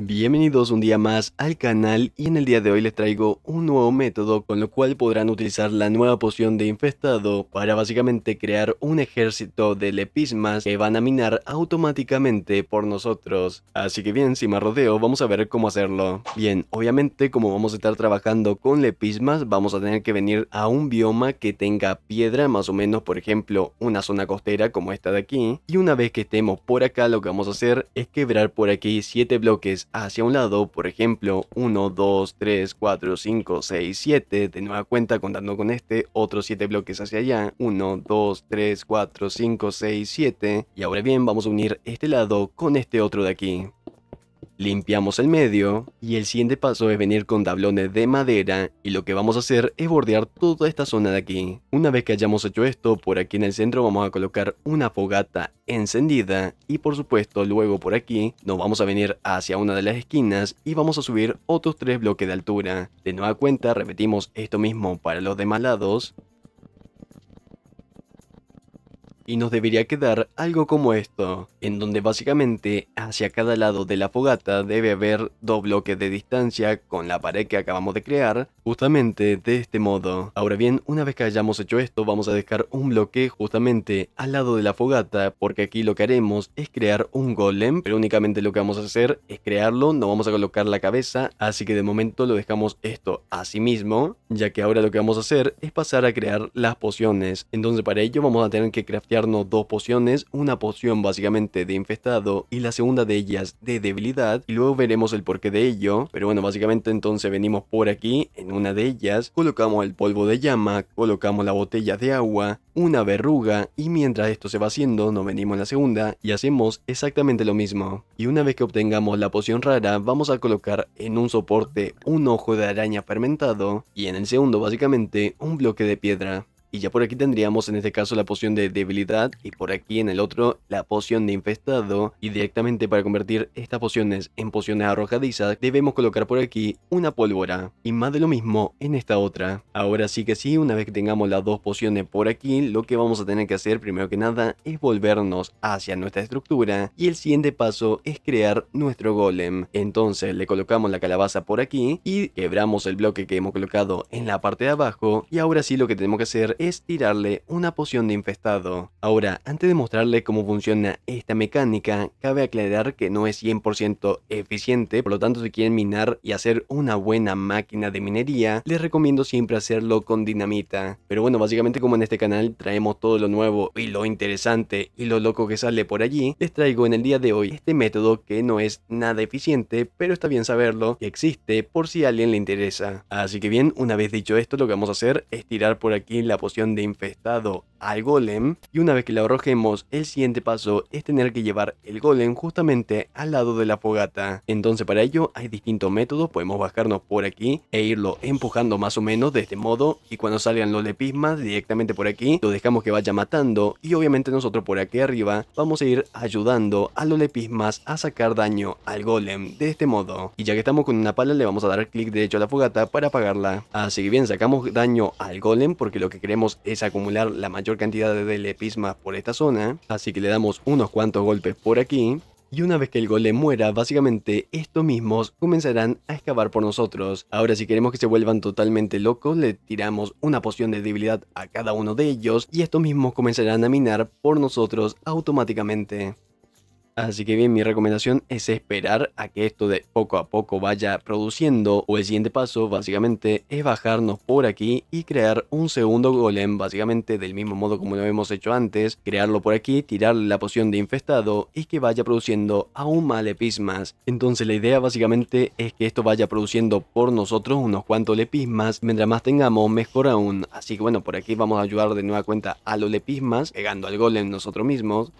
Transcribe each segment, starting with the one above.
Bienvenidos un día más al canal y en el día de hoy les traigo un nuevo método con lo cual podrán utilizar la nueva poción de infestado para básicamente crear un ejército de lepismas que van a minar automáticamente por nosotros. Así que bien, sin más rodeo, vamos a ver cómo hacerlo. Bien, obviamente como vamos a estar trabajando con lepismas, vamos a tener que venir a un bioma que tenga piedra, más o menos por ejemplo una zona costera como esta de aquí. Y una vez que estemos por acá lo que vamos a hacer es quebrar por aquí 7 bloques hacia un lado, por ejemplo, 1, 2, 3, 4, 5, 6, 7, de nueva cuenta contando con este, otros 7 bloques hacia allá, 1, 2, 3, 4, 5, 6, 7, y ahora bien vamos a unir este lado con este otro de aquí. Limpiamos el medio y el siguiente paso es venir con tablones de madera y lo que vamos a hacer es bordear toda esta zona de aquí. Una vez que hayamos hecho esto, por aquí en el centro vamos a colocar una fogata encendida y por supuesto luego por aquí nos vamos a venir hacia una de las esquinas y vamos a subir otros tres bloques de altura. De nueva cuenta repetimos esto mismo para los demás lados y nos debería quedar algo como esto, en donde básicamente hacia cada lado de la fogata debe haber dos bloques de distancia con la pared que acabamos de crear, justamente de este modo. Ahora bien, una vez que hayamos hecho esto, vamos a dejar un bloque justamente al lado de la fogata, porque aquí lo que haremos es crear un golem, pero únicamente lo que vamos a hacer es crearlo, no vamos a colocar la cabeza, así que de momento lo dejamos esto a mismo, ya que ahora lo que vamos a hacer es pasar a crear las pociones, entonces para ello vamos a tener que craftear dos pociones, una poción básicamente de infestado y la segunda de ellas de debilidad y luego veremos el porqué de ello, pero bueno, básicamente entonces venimos por aquí, en una de ellas colocamos el polvo de llama, colocamos la botella de agua, una verruga y mientras esto se va haciendo nos venimos en la segunda y hacemos exactamente lo mismo. Y una vez que obtengamos la poción rara vamos a colocar en un soporte un ojo de araña fermentado y en el segundo básicamente un bloque de piedra. Y ya por aquí tendríamos en este caso la poción de debilidad y por aquí en el otro la poción de infestado. Y directamente para convertir estas pociones en pociones arrojadizas debemos colocar por aquí una pólvora. Y más de lo mismo en esta otra. Ahora sí que sí, una vez que tengamos las dos pociones por aquí, lo que vamos a tener que hacer primero que nada es volvernos hacia nuestra estructura. Y el siguiente paso es crear nuestro golem. Entonces le colocamos la calabaza por aquí y quebramos el bloque que hemos colocado en la parte de abajo. Y ahora sí lo que tenemos que hacer es tirarle una poción de infestado. Ahora, antes de mostrarle cómo funciona esta mecánica, cabe aclarar que no es 100% eficiente, por lo tanto si quieren minar y hacer una buena máquina de minería, les recomiendo siempre hacerlo con dinamita. Pero bueno, básicamente como en este canal traemos todo lo nuevo y lo interesante y lo loco que sale por allí, les traigo en el día de hoy este método que no es nada eficiente, pero está bien saberlo, que existe por si a alguien le interesa. Así que bien, una vez dicho esto, lo que vamos a hacer es tirar por aquí la poción de infestado al golem y una vez que lo arrojemos el siguiente paso es tener que llevar el golem justamente al lado de la fogata. Entonces para ello hay distintos métodos, podemos bajarnos por aquí e irlo empujando más o menos de este modo y cuando salgan los lepismas directamente por aquí lo dejamos que vaya matando y obviamente nosotros por aquí arriba vamos a ir ayudando a los lepismas a sacar daño al golem de este modo. Y ya que estamos con una pala le vamos a dar clic derecho a la fogata para apagarla. Así que bien, sacamos daño al golem porque lo que queremos es acumular la mayor cantidad de lepismas por esta zona, así que le damos unos cuantos golpes por aquí. Y una vez que el golem muera, básicamente estos mismos comenzarán a excavar por nosotros. Ahora si queremos que se vuelvan totalmente locos, le tiramos una poción de debilidad a cada uno de ellos y estos mismos comenzarán a minar por nosotros automáticamente. Así que bien, mi recomendación es esperar a que esto de poco a poco vaya produciendo o el siguiente paso básicamente es bajarnos por aquí y crear un segundo golem básicamente del mismo modo como lo hemos hecho antes, crearlo por aquí, tirarle la poción de infestado y que vaya produciendo aún más lepismas. Entonces la idea básicamente es que esto vaya produciendo por nosotros unos cuantos lepismas, mientras más tengamos mejor aún. Así que bueno, por aquí vamos a ayudar de nueva cuenta a los lepismas, pegando al golem nosotros mismos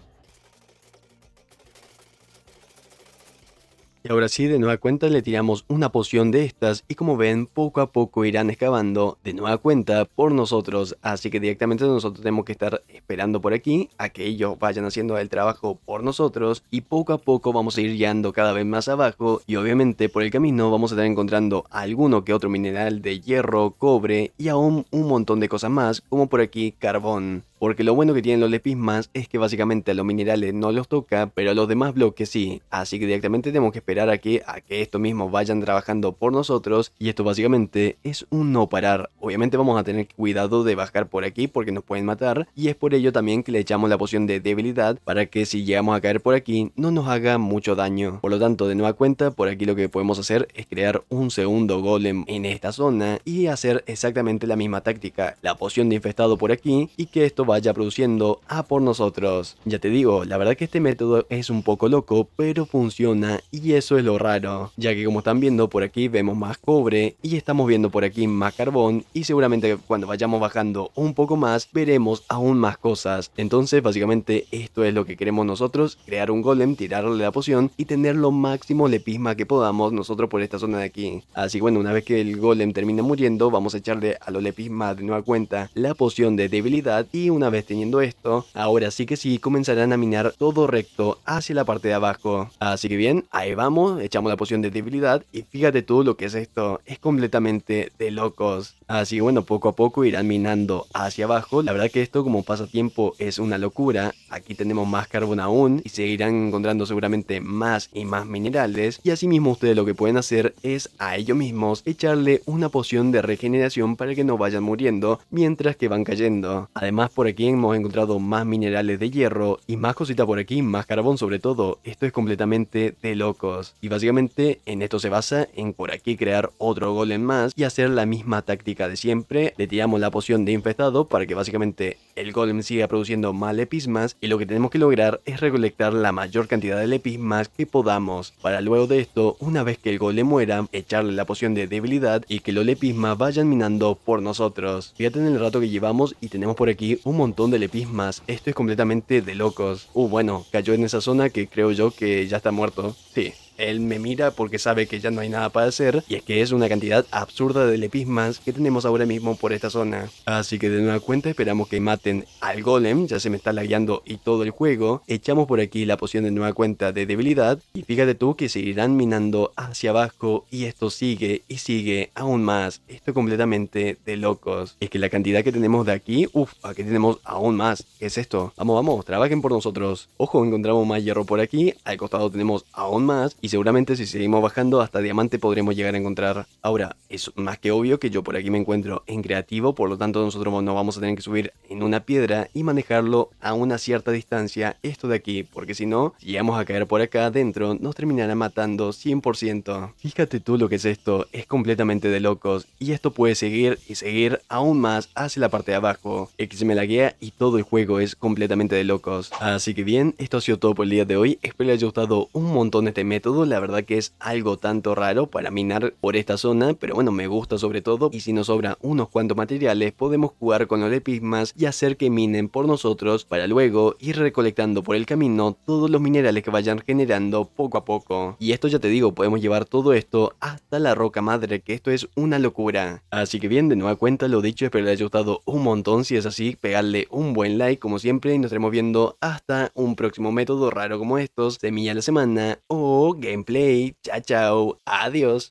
Y ahora sí, de nueva cuenta le tiramos una poción de estas y como ven, poco a poco irán excavando de nueva cuenta por nosotros. Así que directamente nosotros tenemos que estar esperando por aquí a que ellos vayan haciendo el trabajo por nosotros y poco a poco vamos a ir guiando cada vez más abajo y obviamente por el camino vamos a estar encontrando alguno que otro mineral de hierro, cobre y aún un montón de cosas más como por aquí carbón. Porque lo bueno que tienen los lepismas es que básicamente a los minerales no los toca, pero a los demás bloques sí. Así que directamente tenemos que esperar a que, a que estos mismos vayan trabajando por nosotros. Y esto básicamente es un no parar. Obviamente vamos a tener cuidado de bajar por aquí porque nos pueden matar. Y es por ello también que le echamos la poción de debilidad para que si llegamos a caer por aquí no nos haga mucho daño. Por lo tanto, de nueva cuenta, por aquí lo que podemos hacer es crear un segundo golem en esta zona y hacer exactamente la misma táctica. La poción de infestado por aquí y que esto vaya produciendo a por nosotros. Ya te digo, la verdad que este método es un poco loco, pero funciona y eso es lo raro, ya que como están viendo por aquí vemos más cobre y estamos viendo por aquí más carbón y seguramente cuando vayamos bajando un poco más veremos aún más cosas. Entonces básicamente esto es lo que queremos nosotros, crear un golem, tirarle la poción y tener lo máximo lepisma que podamos nosotros por esta zona de aquí. Así que bueno, una vez que el golem termine muriendo vamos a echarle a los lepisma de nueva cuenta la poción de debilidad y un una vez teniendo esto, ahora sí que sí comenzarán a minar todo recto hacia la parte de abajo. Así que bien, ahí vamos, echamos la poción de debilidad y fíjate todo lo que es esto, es completamente de locos. Así que bueno, poco a poco irán minando hacia abajo. La verdad que esto como pasatiempo es una locura. Aquí tenemos más carbón aún y seguirán encontrando seguramente más y más minerales. Y asimismo ustedes lo que pueden hacer es a ellos mismos echarle una poción de regeneración para que no vayan muriendo mientras que van cayendo. Además por aquí hemos encontrado más minerales de hierro y más cositas por aquí, más carbón sobre todo. Esto es completamente de locos. Y básicamente en esto se basa en por aquí crear otro golem más y hacer la misma táctica de siempre. Le tiramos la poción de infestado para que básicamente el golem siga produciendo más lepismas y lo que tenemos que lograr es recolectar la mayor cantidad de lepismas que podamos. Para luego de esto, una vez que el golem muera, echarle la poción de debilidad y que los lepismas vayan minando por nosotros. Fíjate en el rato que llevamos y tenemos por aquí un montón de lepismas. Esto es completamente de locos. Uh, bueno, cayó en esa zona que creo yo que ya está muerto. Sí, él me mira porque sabe que ya no hay nada para hacer y es que es una cantidad absurda de lepismas que tenemos ahora mismo por esta zona. Así que de nueva cuenta esperamos que maten al golem, ya se me está lagueando y todo el juego. Echamos por aquí la poción de nueva cuenta de debilidad y fíjate tú que seguirán minando hacia abajo y esto sigue y sigue aún más. Esto completamente de locos. Es que la cantidad que tenemos de aquí, Uf, aquí tenemos aún más. ¿Qué es esto? Vamos, vamos, trabajen por nosotros. Ojo, encontramos más hierro por aquí, al costado tenemos aún más seguramente si seguimos bajando hasta diamante podremos llegar a encontrar. Ahora, es más que obvio que yo por aquí me encuentro en creativo, por lo tanto nosotros no vamos a tener que subir en una piedra y manejarlo a una cierta distancia, esto de aquí, porque si no, si llegamos a caer por acá adentro, nos terminará matando 100%. Fíjate tú lo que es esto, es completamente de locos, y esto puede seguir y seguir aún más hacia la parte de abajo. X me laguea y todo el juego es completamente de locos. Así que bien, esto ha sido todo por el día de hoy, espero les haya gustado un montón este método, la verdad que es algo tanto raro para minar por esta zona, pero bueno, me gusta sobre todo y si nos sobra unos cuantos materiales podemos jugar con los lepismas y hacer que minen por nosotros para luego ir recolectando por el camino todos los minerales que vayan generando poco a poco. Y esto ya te digo, podemos llevar todo esto hasta la roca madre, que esto es una locura. Así que bien, de nueva cuenta lo dicho, espero les haya gustado un montón, si es así, pegarle un buen like como siempre y nos estaremos viendo hasta un próximo método raro como estos, semilla a la semana o gameplay. Chao, chao. Adiós.